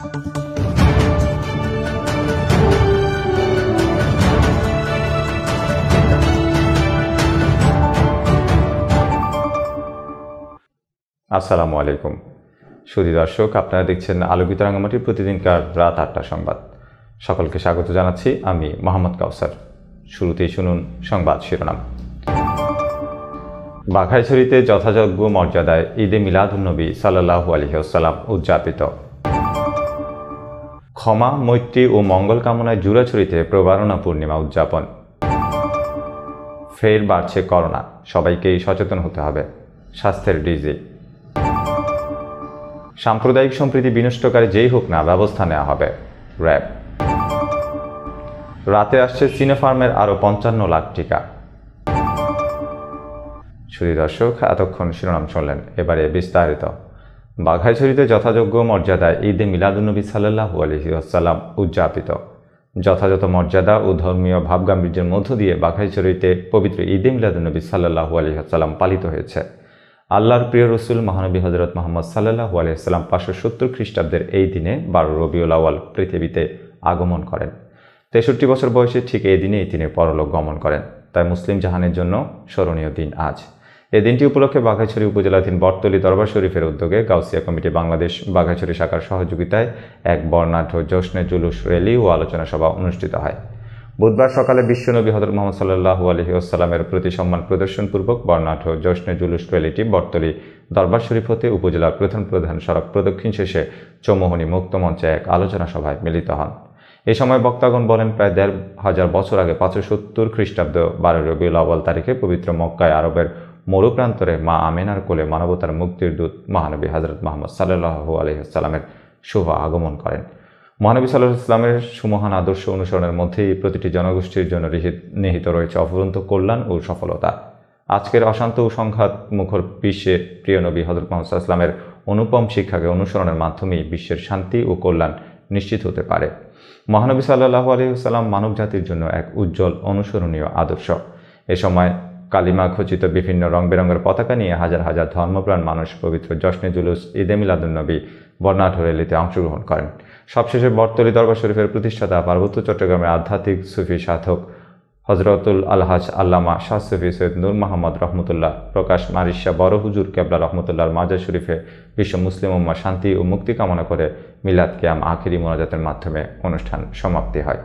আসসালামু আলাইকুম সুদী দর্শক আপনারা দেখছেন আলোকিত রাঙ্গামাটির প্রতিদিনকার রাত আটটা সংবাদ সকলকে স্বাগত জানাচ্ছি আমি মোহাম্মদ কাউসার শুরুতেই শুনুন সংবাদ শিরোনাম বাঘাইছড়িতে যথাযোগ্য মর্যাদায় ঈদে মিলাদুন্নবী সাল্লাহু আলহিহসাল্লাম উদযাপিত ক্ষমা মৈত্রী ও মঙ্গল কামনায় জুড়াছড়িতে প্রবারণা পূর্ণিমা উদযাপন ফের বাড়ছে করোনা সবাইকেই সচেতন হতে হবে স্বাস্থ্যের ডিজি সাম্প্রদায়িক সম্প্রীতি বিনষ্টকারী যেই হোক না ব্যবস্থা নেওয়া হবে র্যাব রাতে আসছে সিনেফার্মের আরও পঞ্চান্ন লাখ টিকা শুধু দর্শক এতক্ষণ শিরোনাম শুনলেন এবারে বিস্তারিত বাঘাইছড়িতে যথাযোগ্য মর্যাদায় ঈদে মিলাদুলনবী সাল্লাহ আলহি উদযাপিত যথাযথ মর্যাদা ও ধর্মীয় ভাবগাম্ভীর্যের মধ্য দিয়ে বাঘাইছড়িতে পবিত্র ঈদে মিলাদুলনবী সাল্লাহু আলহিহাসাল্লাম পালিত হয়েছে আল্লাহর প্রিয় রসুল মহানবী হজরত মোহাম্মদ সাল্লাহু আলহিহাল্লাম পাঁচশো সত্তর খ্রিস্টাব্দের এই দিনে বারো রবিউল আওয়াল পৃথিবীতে আগমন করেন তেষট্টি বছর বয়সে ঠিক এই দিনেই তিনি পরলোক গমন করেন তাই মুসলিম জাহানের জন্য স্মরণীয় দিন আজ এই দিনটি উপলক্ষে বাঘাইছড়ি উপজেলাধীন বটতলী দরবার শরীফের উদ্যোগে গাউসিয়া কমিটি বাংলাদেশ বাঘাইছড়ি শাখার সহযোগিতায় এক বর্ণাঢ্য জশ্নে জুলুস র্যালি ও আলোচনা সভা অনুষ্ঠিত হয় বুধবার সকালে বিশ্বনবী হজরত মোহাম্মদ সাল্লাহু আলহি আসসালামের প্রতি সম্মান প্রদর্শনপূর্বক বর্ণাঢ্য জশ্নে জুলুস র্যালিটি বটতলী দরবার শরীফ হতে উপজেলার প্রধান প্রধান সড়ক প্রদক্ষিণ শেষে চৌমোহনী মুক্ত মঞ্চে এক আলোচনা সভায় মিলিত হন এ সময় বক্তাগণ বলেন প্রায় দেড় হাজার বছর আগে পাঁচশো সত্তর খ্রিস্টাব্দ বারো রবিউল আব্বাল তারিখে পবিত্র মক্কায় আরবের মরুপ্রান্তরে মা আমেনার কোলে মানবতার মুক্তির দূত মহানবী হজরত মোহাম্মদ সাল্লু আলহিহাল্লামের শুভ আগমন করেন মহানবী সাল্লাহ ইসলামের সুমহান আদর্শ অনুসরণের মধ্যেই প্রতিটি জনগোষ্ঠীর জন্য নিহিত রয়েছে অফুরন্ত কল্যাণ ও সফলতা আজকের অশান্ত ও সংঘাত মুখর বিশ্বে প্রিয় নবী হজরত মোহাম্মদ ইসলামের অনুপম শিক্ষাকে অনুসরণের মাধ্যমেই বিশ্বের শান্তি ও কল্যাণ নিশ্চিত হতে পারে মহানবী সাল্লাহ আলহিহাস্লাম মানব জাতির জন্য এক উজ্জ্বল অনুসরণীয় আদর্শ এ সময় কালিমা খচিত বিভিন্ন রং বেরঙের পতাকা নিয়ে হাজার হাজার ধর্মপ্রাণ মানুষ পবিত্র জশ্নে জুলুস ঈদে মিলাদুলনবী বর্ণাঢ্য রেলিতে অংশগ্রহণ করেন সবশেষে বর্তলি দরবার শরীফের প্রতিষ্ঠাতা পার্বত্য চট্টগ্রামের আধ্যাত্মিক সুফি সাধক হজরতুল আলহাজ আল্লামা শাহ সুফি সৈয়দ নূর মোহাম্মদ রহমতুল্লাহ প্রকাশ মারিশা বড় হুজুর কেবলা রহমতুল্লাহর মাজার শরীফে বিশ্ব মুসলিম উম্মা শান্তি ও মুক্তি কামনা করে মিলাদ ক্যাম আখেরি মোনাজাতের মাধ্যমে অনুষ্ঠান সমাপ্তি হয়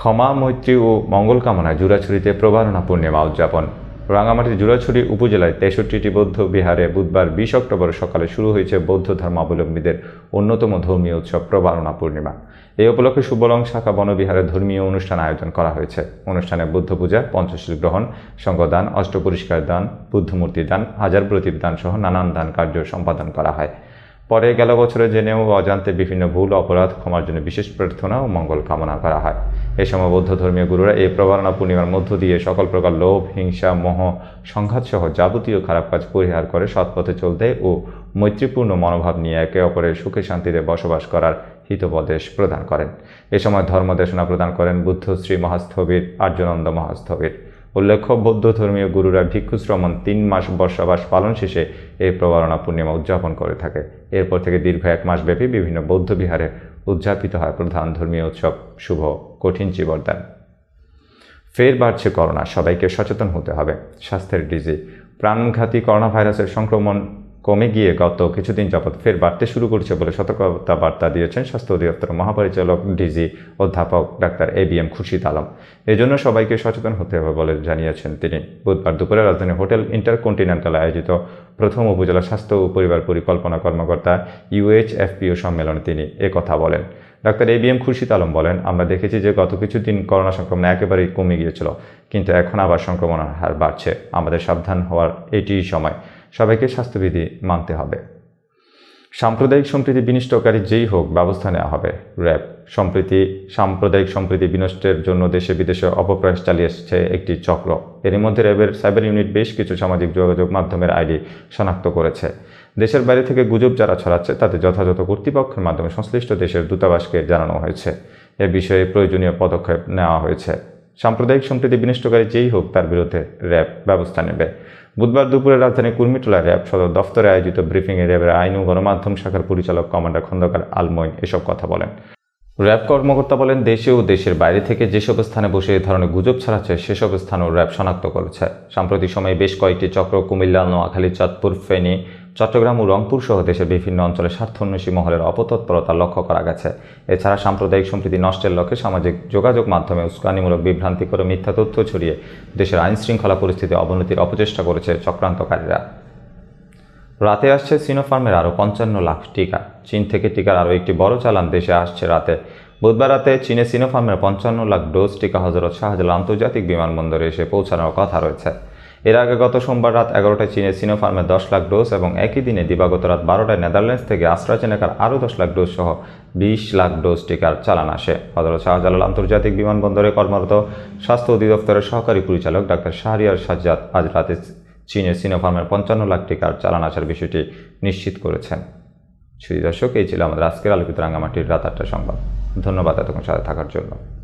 ক্ষমা মৈত্রী ও মঙ্গল কামনায় জুরাছড়িতে প্রবারণা পূর্ণিমা উদযাপন রাঙামাটির জুরাছড়ি উপজেলায় তেষট্টিটি বৌদ্ধ বিহারে বুধবার বিশ অক্টোবর সকালে শুরু হয়েছে বৌদ্ধ ধর্মাবলম্বীদের অন্যতম ধর্মীয় উৎসব প্রবারণা পূর্ণিমা এই উপলক্ষে সুবলং শাখা বনবিহারে ধর্মীয় অনুষ্ঠান আয়োজন করা হয়েছে অনুষ্ঠানে বুদ্ধ পূজা পঞ্চশীল গ্রহণ সঙ্গদান অষ্টপরিষ্কার দান বুদ্ধমূর্তি দান হাজার প্রদীপ দান সহ নানান দান কার্য সম্পাদন করা হয় পরে গেল বছরে জেনেও অজান্তে বিভিন্ন ভুল অপরাধ ক্ষমার জন্য বিশেষ প্রার্থনা ও মঙ্গল কামনা করা হয় এই সময় বৌদ্ধ ধর্মীয় গুরুরা এই প্রবারণা পূর্ণিমার মধ্য দিয়ে সকল প্রকার লোভ হিংসা মোহ সংঘাতসহ যাবতীয় খারাপ কাজ পরিহার করে সৎপথে চলতে ও মৈত্রীপূর্ণ মনোভাব নিয়ে একে অপরের সুখে শান্তিতে বসবাস করার হিতোপদেশ প্রদান করেন এ সময় ধর্মদেশনা প্রদান করেন বুদ্ধশ্রী মহাস্থবির আর্যনন্দ মহাস্থবির উল্লেখ্য বৌদ্ধ ধর্মীয় গুরুরা ভিক্ষু শ্রমণ তিন মাস বর্ষাবাস পালন শেষে এই প্রবারণা পূর্ণিমা উদযাপন করে থাকে এরপর থেকে দীর্ঘ এক মাস ব্যাপী বিভিন্ন বৌদ্ধ বিহারে উদযাপিত হয় প্রধান ধর্মীয় উৎসব শুভ কঠিন জীবনদান ফের বাড়ছে করোনা সবাইকে সচেতন হতে হবে স্বাস্থ্যের ডিজি প্রাণঘাতী করোনা ভাইরাসের সংক্রমণ কমে গিয়ে গত কিছুদিন যাবৎ ফের বাড়তে শুরু করেছে বলে সতর্কতা বার্তা দিয়েছেন স্বাস্থ্য অধিদপ্তর মহাপরিচালক ডিজি অধ্যাপক doctor A B M Khurshid Alam এজন্য সবাইকে সচেতন হতে হবে বলে জানিয়েছেন তিনি বুধবার দুপুরে রাজধানী হোটেল ইন্টারকন্টিনেন্টাল আয়োজিত প্রথম উপজেলা স্বাস্থ্য ও পরিবার পরিকল্পনা কর্মকর্তা ইউএইচএফপিও সম্মেলনে তিনি কথা বলেন doctor A B M Khurshid Alam বলেন আমরা দেখেছি যে গত কিছুদিন করোনা সংক্রমণ একেবারেই কমে গিয়েছিল কিন্তু এখন আবার সংক্রমণের হার বাড়ছে আমাদের সাবধান হওয়ার এটিই সময় সবাইকে স্বাস্থ্যবিধি মানতে হবে সাম্প্রদায়িক সম্প্রীতি বিনষ্টকারী যেই হোক ব্যবস্থা নেওয়া হবে র্যাব সম্প্রীতি সাম্প্রদায়িক সম্প্রীতি বিনষ্টের জন্য দেশে বিদেশে অপপ্রয়াস এসছে একটি চক্র এরই মধ্যে র্যাবের সাইবার ইউনিট বেশ কিছু সামাজিক যোগাযোগ মাধ্যমের আইডি শনাক্ত করেছে দেশের বাইরে থেকে গুজব যারা ছড়াচ্ছে তাদের যথাযথ কর্তৃপক্ষের মাধ্যমে সংশ্লিষ্ট দেশের দূতাবাসকে জানানো হয়েছে এ বিষয়ে প্রয়োজনীয় পদক্ষেপ নেওয়া হয়েছে সাম্প্রদায়িক সম্প্রীতি বিনষ্টকারী যেই হোক তার বিরুদ্ধে র্যাব ব্যবস্থা নেবে বুধবার দুপুরে রাজধানী কুর্মিটোলা র্যাব সদর দফতরে আয়োজিত ব্রিফিংয়ে র্যাবের আইন ও গণমাধ্যম শাখার পরিচালক কমান্ডার খন্দকার আলময় এসব কথা বলেন র্যাব কর্মকর্তা বলেন দেশে ও দেশের বাইরে থেকে যেসব স্থানে বসে এ ধরনের গুজব ছাড়াচ্ছে সেসব স্থানও র্যাব শনাক্ত করেছে সাম্প্রতিক সময়ে বেশ কয়েকটি চক্র কুমিল্লা নোয়াখালী চাঁদপুর ফেনী চট্টগ্রাম ও রংপুর সহ দেশের বিভিন্ন অঞ্চলে স্বার্থন্বেষী মহলের অপতৎপরতা লক্ষ্য করা গেছে এছাড়া সাম্প্রদায়িক সম্প্রীতি নষ্টের লক্ষ্যে সামাজিক যোগাযোগ মাধ্যমে উস্কানিমূলক বিভ্রান্তিকর মিথ্যা তথ্য ছড়িয়ে দেশের আইনশৃঙ্খলা পরিস্থিতি অবনতির অপচেষ্টা করেছে চক্রান্তকারীরা রাতে আসছে সিনোফার্মের আরও পঞ্চান্ন লাখ টিকা চীন থেকে টিকার আরও একটি বড় চালান দেশে আসছে রাতে বুধবার রাতে চীনে সিনোফার্মের পঞ্চান্ন লাখ ডোজ টিকা হজরত শাহজালাল আন্তর্জাতিক বিমানবন্দরে এসে পৌঁছানোর কথা রয়েছে এর আগে গত সোমবার রাত এগারোটায় চীনে সিনোফার্মের দশ লাখ ডোজ এবং একই দিনে দিবাগত রাত বারোটায় নেদারল্যান্ডস থেকে চেনাকার আরও দশ লাখ ডোজ সহ বিশ লাখ ডোজ টিকার চালান আসে হজরত শাহজালাল আন্তর্জাতিক বিমানবন্দরে কর্মরত স্বাস্থ্য অধিদপ্তরের সহকারী পরিচালক ডাক্তার শাহরিয়ার সাজ্জাদ আজ রাতে চীনে সিনোফার্মের পঞ্চান্ন লাখ টিকার চালান আসার বিষয়টি নিশ্চিত করেছেন সুদর্শক এই ছিল আমাদের আজকের আলোকিত রাঙ্গামাটির রাত আটটা সংবাদ ধন্যবাদ এতক্ষণ সাথে থাকার জন্য